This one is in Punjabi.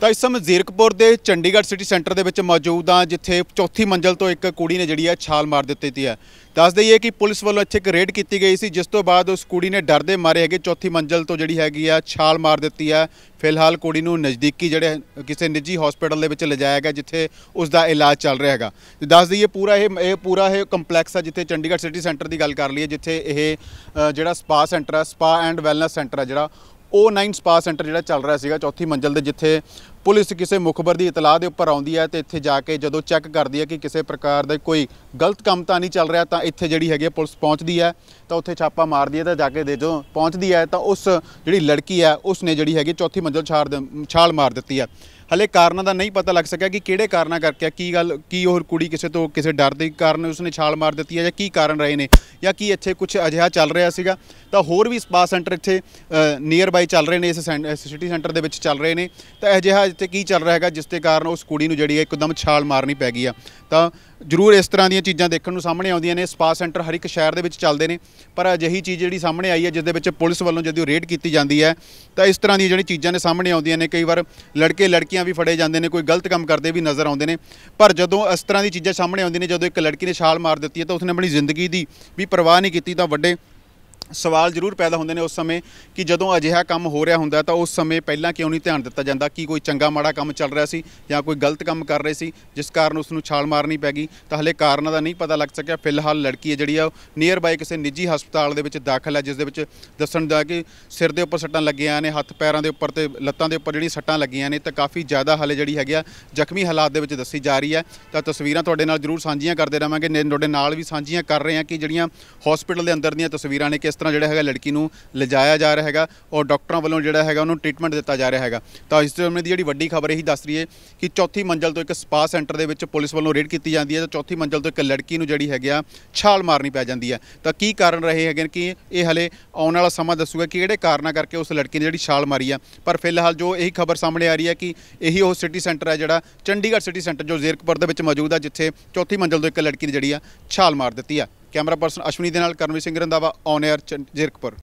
ਤਾਂ ਇਸ ਸਮੇਂ ਜ਼ੀਰਕਪੁਰ ਦੇ ਚੰਡੀਗੜ੍ਹ ਸਿਟੀ ਸੈਂਟਰ ਦੇ ਵਿੱਚ ਮੌਜੂਦ ਆ ਜਿੱਥੇ ਚੌਥੀ ਮੰਜ਼ਲ ਤੋਂ ਇੱਕ ਕੁੜੀ ਨੇ ਜਿਹੜੀ ਹੈ ਛਾਲ ਮਾਰ ਦਿੱਤੀ ਤੀ ਹੈ ਦੱਸ ਦਈਏ ਕਿ ਪੁਲਿਸ ਵੱਲੋਂ ਇੱਥੇ ਇੱਕ ਰੇਡ ਕੀਤੀ ਗਈ ਸੀ ਜਿਸ ਤੋਂ ਬਾਅਦ ਉਸ ਕੁੜੀ ਨੇ ਡਰ ਦੇ ਮਾਰੇ ਹੈਗੇ ਚੌਥੀ ਮੰਜ਼ਲ ਤੋਂ ਜਿਹੜੀ ਹੈਗੀ ਆ ਛਾਲ ਮਾਰ ਦਿੱਤੀ ਆ ਫਿਲਹਾਲ ਕੁੜੀ ਨੂੰ ਨਜ਼ਦੀਕੀ ਜਿਹੜੇ ਕਿਸੇ ਨਿੱਜੀ ਹਸਪੀਟਲ ਦੇ ਵਿੱਚ ਲਿਜਾਇਆ ਗਿਆ ਜਿੱਥੇ ਉਸ ਦਾ ਇਲਾਜ ਚੱਲ ਰਿਹਾ ਹੈਗਾ ਦੱਸ ਦਈਏ ਪੂਰਾ ਇਹ ਇਹ ਪੂਰਾ ਇਹ ਕੰਪਲੈਕਸ ਆ ਜਿੱਥੇ ਚੰਡੀਗੜ੍ਹ ਸਿਟੀ ਸੈਂਟਰ ਦੀ ਗੱਲ ਕਰ ਲਈਏ ਜਿੱਥੇ ਇਹ ਜਿਹੜਾ ਸਪਾ ਸੈਂਟਰ ਆ ਸਪਾ ਐਂਡ ਵੈਲਨੈਸ ਸੈਂਟਰ ਆ ਜਿਹੜਾ O9 ਸਪਾ ਸੈਂਟਰ ਜਿਹੜਾ ਚੱਲ ਰਿਹਾ ਸੀਗਾ ਚੌਥੀ ਮੰਜ਼ਲ ਦੇ ਜਿੱਥੇ ਪੁਲਿਸ ਕਿਸੇ ਮੁਖਬਰ ਦੀ ਇਤਲਾਹ ਦੇ ਉੱਪਰ ਆਉਂਦੀ ਹੈ ਤੇ ਇੱਥੇ ਜਾ ਕੇ ਜਦੋਂ ਚੈੱਕ ਕਰਦੀ ਹੈ ਕਿ ਕਿਸੇ ਪ੍ਰਕਾਰ ਦਾ ਕੋਈ ਗਲਤ ਕੰਮ ਤਾਂ ਨਹੀਂ ਚੱਲ ਰਿਹਾ ਤਾਂ ਇੱਥੇ ਜਿਹੜੀ ਹੈਗੀ ਪੁਲਿਸ ਪਹੁੰਚਦੀ ਹੈ ਤਾਂ ਉੱਥੇ ਛਾਪਾ ਮਾਰਦੀ ਹੈ ਤਾਂ ਜਾ ਕੇ ਦੇ ਜਦੋਂ ਪਹੁੰਚਦੀ ਹੈ ਤਾਂ ਉਸ ਜਿਹੜੀ ਲੜਕੀ ਹੈ ਉਸ ਨੇ ਜਿਹੜੀ ਹੈਗੀ ਚੌਥੀ ਮੰਜ਼ਲ ਛਾਲ ਛਾਲ ਮਾਰ ਦਿੱਤੀ ਹੈ ਹਲੇ ਕਾਰਨਾਂ ਦਾ ਨਹੀਂ ਪਤਾ ਲੱਗ ਸਕਿਆ ਕਿ ਕਿਹੜੇ ਕਾਰਨਾਂ ਕਰਕੇ ਕੀ ਗੱਲ ਕੀ ਉਹ ਕੁੜੀ ਕਿਸੇ ਤੋਂ ਕਿਸੇ ਡਰ ਦੇ ਕਾਰਨ ਉਸਨੇ ਛਾਲ ਮਾਰ ਦਿੱਤੀ ਹੈ ਜਾਂ ਕੀ ਕਾਰਨ ਰਹੇ ਨੇ ਜਾਂ ਕੀ ਇੱਥੇ ਕੁਝ ਅਜਿਹਾ ਚੱਲ ਰਿਹਾ ਸੀਗਾ ਤਾਂ ਹੋਰ ਵੀ ਸਪਾ ਸੈਂਟਰ ਇੱਥੇ ਨੀਅਰ ਬਾਈ ਚੱਲ ਰਹੇ ਨੇ ਇਸ ਸਿਟੀ ਸੈਂਟਰ ਦੇ ਵਿੱਚ ਚੱਲ ਰਹੇ ਨੇ ਤਾਂ ਅਜਿਹਾ ਇੱਥੇ ਕੀ ਚੱਲ ਰਿਹਾ ਹੈਗਾ ਜਿਸ ਦੇ ਕਾਰਨ ਉਸ ਕੁੜੀ ਨੂੰ ਜਿਹੜੀ ਹੈ ਇੱਕਦਮ ਛਾਲ ਮਾਰਨੀ ਪੈ ਗਈ ਆ ਤਾਂ ਜ਼ਰੂਰ ਇਸ ਤਰ੍ਹਾਂ ਦੀਆਂ ਚੀਜ਼ਾਂ ਦੇਖਣ ਨੂੰ ਸਾਹਮਣੇ ਆਉਂਦੀਆਂ ਨੇ ਸਪਾ ਸੈਂਟਰ ਹਰ ਇੱਕ ਸ਼ਹਿਰ ਦੇ ਵਿੱਚ ਚੱਲਦੇ ਨੇ ਪਰ ਅਜਿਹੀ ਚੀਜ਼ ਜਿਹੜੀ ਸਾਹਮਣੇ ਆਈ ਹੈ ਜਿਸ ਦੇ ਵਿੱਚ ਪੁਲਿਸ ਵੱਲੋਂ ਜਦੋਂ ਰੇਡ ਕੀਤੀ ਜਾਂਦੀ ਹੈ ਤਾਂ ਇਸ ਤਰ੍ਹਾਂ ਦੀ ਜਿਹੜੀ ਚੀਜ਼ਾਂ ਨੇ ਸਾਹਮਣੇ ਆਉਂਦੀਆਂ ਨੇ ਕਈ ਵਾਰ ਲੜਕੇ ਲੜਕੀਆਂ ਵੀ ਫੜੇ ਜਾਂਦੇ ਨੇ ਕੋਈ ਗਲਤ ਕੰਮ ਕਰਦੇ ਵੀ ਨਜ਼ਰ ਆਉਂਦੇ ਨੇ ਪਰ ਜਦੋਂ ਇਸ ਤਰ੍ਹਾਂ ਦੀ ਚੀਜ਼ਾਂ ਸਾਹਮਣੇ ਆਉਂਦੀਆਂ ਨੇ ਜਦੋਂ ਇੱਕ ਲੜਕੀ ਨੇ ਛਾਲ ਮਾਰ ਦਿੱਤੀ ਹੈ ਤਾਂ ਉਸਨੇ ਆਪਣੀ ਜ਼ਿੰਦਗੀ ਦੀ ਵੀ ਪਰਵਾਹ ਨਹੀਂ ਕੀਤੀ ਤਾਂ ਵੱਡੇ ਸਵਾਲ ਜ਼ਰੂਰ ਪੈਦਾ ਹੁੰਦੇ ਨੇ ਉਸ ਸਮੇਂ ਕਿ ਜਦੋਂ ਅਜਿਹਾ ਕੰਮ ਹੋ ਰਿਹਾ ਹੁੰਦਾ ਤਾਂ ਉਸ ਸਮੇਂ ਪਹਿਲਾਂ ਕਿਉਂ ਨਹੀਂ ਧਿਆਨ ਦਿੱਤਾ ਜਾਂਦਾ ਕਿ ਕੋਈ ਚੰਗਾ ਮਾੜਾ ਕੰਮ ਚੱਲ ਰਿਹਾ ਸੀ ਜਾਂ ਕੋਈ ਗਲਤ ਕੰਮ ਕਰ ਰਹੇ ਸੀ ਜਿਸ ਕਾਰਨ ਉਸ ਨੂੰ ਛਾਲ ਮਾਰਨੀ ਪੈ ਗਈ ਤਾਂ ਹਲੇ ਕਾਰਨ ਦਾ ਨਹੀਂ ਪਤਾ ਲੱਗ ਸਕਿਆ ਫਿਲਹਾਲ ਲੜਕੀ ਹੈ ਜਿਹੜੀ ਆ ਨੀਅਰ ਬਾਈ ਕਿਸੇ ਨਿੱਜੀ ਹਸਪਤਾਲ ਦੇ ਵਿੱਚ ਦਾਖਲ ਹੈ ਜਿਸ ਦੇ ਵਿੱਚ ਦੱਸਣ ਦਾ ਕਿ ਸਿਰ ਦੇ ਉੱਪਰ ਸੱਟਾਂ ਲੱਗੀਆਂ ਨੇ ਹੱਥ ਪੈਰਾਂ ਦੇ ਉੱਪਰ ਤੇ ਲੱਤਾਂ ਦੇ ਉੱਪਰ ਜਿਹੜੀ ਸੱਟਾਂ ਲੱਗੀਆਂ ਨੇ ਤਾਂ ਕਾਫੀ ਜ਼ਿਆਦਾ ਹਲੇ ਜਿਹੜੀ ਹੈਗੀ ਆ ਜ਼ਖਮੀ ਹਾਲਾਤ ਦੇ ਵਿੱਚ ਦੱਸੀ ਜਾ ਰਹੀ ਹੈ ਤਾਂ ਤਸਵੀਰਾਂ ਤੁਹਾਡੇ ਨਾਲ ਜ਼ਰੂਰ ਸਾਂਝੀਆਂ ਕਰਦੇ ਰਵਾਂਗੇ ਤੁਹਾਡੇ ਨਾਲ ਵੀ ਸਾਂਝੀਆਂ ਕਰ ਰਹੇ ਹਾਂ ਕਿ ਜਿਹੜੀਆਂ ਹਸਪੀਟਲ ਦੇ ਅੰਦਰ ਦੀਆਂ ਤਸਵੀਰਾਂ ਨੇ ਕਿ ਕਿਸ ਤਰ੍ਹਾਂ ਜਿਹੜਾ ਹੈਗਾ ਲੜਕੀ ਨੂੰ ਲਿਜਾਇਆ ਜਾ ਰਿਹਾ ਹੈਗਾ ਔਰ ਡਾਕਟਰਾਂ ਵੱਲੋਂ ਜਿਹੜਾ ਹੈਗਾ ਉਹਨੂੰ ਟ੍ਰੀਟਮੈਂਟ ਦਿੱਤਾ ਜਾ ਰਿਹਾ ਹੈਗਾ ਤਾਂ ਇਸ ਸਮੇਂ ਦੀ ਜਿਹੜੀ ਵੱਡੀ ਖਬਰ ਇਹੀ ਦੱਸ ਰਹੀ ਹੈ ਕਿ ਚੌਥੀ ਮੰਜ਼ਲ ਤੋਂ ਇੱਕ ਸਪਾ ਸੈਂਟਰ ਦੇ ਵਿੱਚ ਪੁਲਿਸ ਵੱਲੋਂ ਰੇਡ ਕੀਤੀ ਜਾਂਦੀ ਹੈ ਤਾਂ ਚੌਥੀ ਮੰਜ਼ਲ ਤੋਂ ਇੱਕ ਲੜਕੀ ਨੂੰ ਜਿਹੜੀ ਹੈਗੀ ਆ ਛਾਲ ਮਾਰਨੀ ਪੈ ਜਾਂਦੀ ਹੈ ਤਾਂ ਕੀ ਕਾਰਨ ਰਹੇ ਹੈਗੇ ਕਿ ਇਹ ਹਲੇ ਆਉਣ ਵਾਲਾ ਸਮਾਂ ਦੱਸੂਗਾ ਕਿ ਕਿਹੜੇ ਕਾਰਨਾਂ ਕਰਕੇ ਉਸ ਲੜਕੀ ਨੇ ਜਿਹੜੀ ਛਾਲ ਮਾਰੀ ਆ ਪਰ ਫਿਲਹਾਲ ਜੋ ਇਹੀ ਖਬਰ ਸਾਹਮਣੇ ਆ ਰਹੀ ਹੈ ਕਿ ਇਹੀ ਉਹ ਸਿਟੀ ਸੈਂਟਰ ਹੈ ਜਿਹੜਾ ਚੰਡੀਗੜ੍ਹ ਸਿਟੀ ਸੈਂਟਰ ਜੋ ਜ਼ੀਰਕਪੁਰ ਦੇ ਵਿੱਚ ਮੌਜੂਦ ਆ ਜਿੱਥੇ ਚੌਥੀ ਮੰਜ਼ਲ ਤੋਂ ਇੱਕ ਲੜਕੀ ਨੇ ਜਿਹੜੀ ਆ ਛਾਲ ਮਾਰ ਦਿੱਤੀ ਆ ਕੈਮਰਾ ਪਰਸਨ ਅਸ਼ਵਨੀ ਦੇ ਨਾਲ ਕਰਨਵੀ ਸਿੰਘ ਰੰਦਾਵਾ ਔਨ 에ਅਰ ਜ਼ੀਰਕਪੁਰ